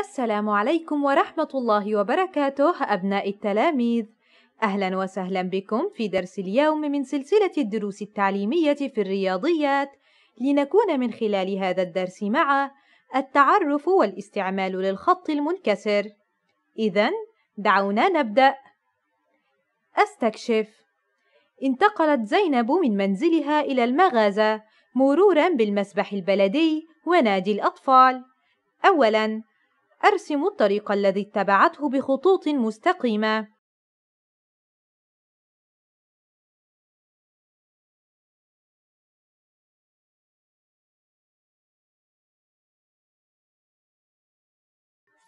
السلام عليكم ورحمة الله وبركاته أبناء التلاميذ أهلا وسهلا بكم في درس اليوم من سلسلة الدروس التعليمية في الرياضيات لنكون من خلال هذا الدرس مع التعرف والاستعمال للخط المنكسر إذا دعونا نبدأ أستكشف انتقلت زينب من منزلها إلى المغازة مرورا بالمسبح البلدي ونادي الأطفال أولا أرسم الطريق الذي اتبعته بخطوط مستقيمة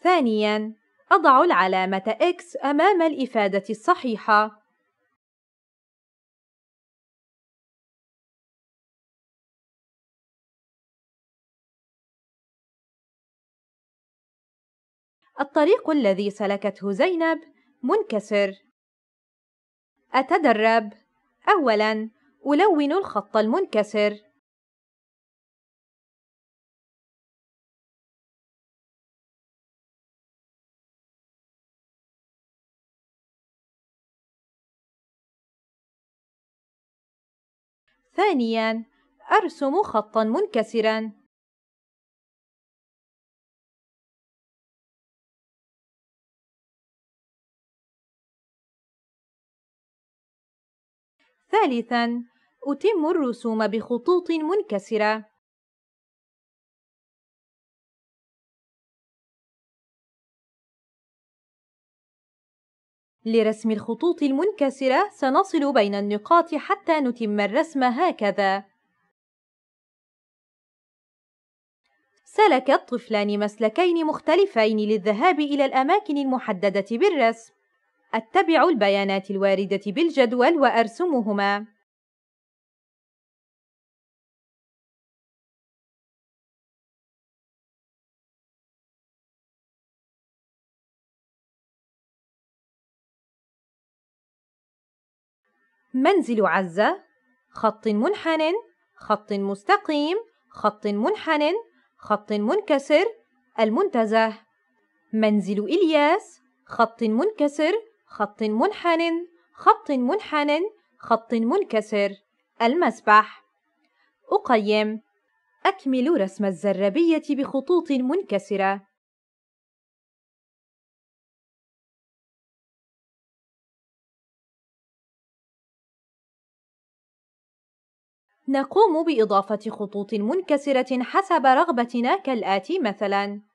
ثانياً أضع العلامة X أمام الإفادة الصحيحة الطريق الذي سلكته زينب منكسر أتدرب أولاً ألون الخط المنكسر ثانياً أرسم خطاً منكسراً ثالثا أتم الرسوم بخطوط منكسرة لرسم الخطوط المنكسرة سنصل بين النقاط حتى نتم الرسم هكذا سلك الطفلان مسلكين مختلفين للذهاب إلى الأماكن المحددة بالرسم أتبع البيانات الواردة بالجدول وأرسمهما منزل عزة خط منحن خط مستقيم خط منحن خط منكسر المنتزه منزل إلياس خط منكسر خط منحن خط منحن خط منكسر المسبح أقيم أكمل رسم الزربية بخطوط منكسرة نقوم بإضافة خطوط منكسرة حسب رغبتنا كالآتي مثلاً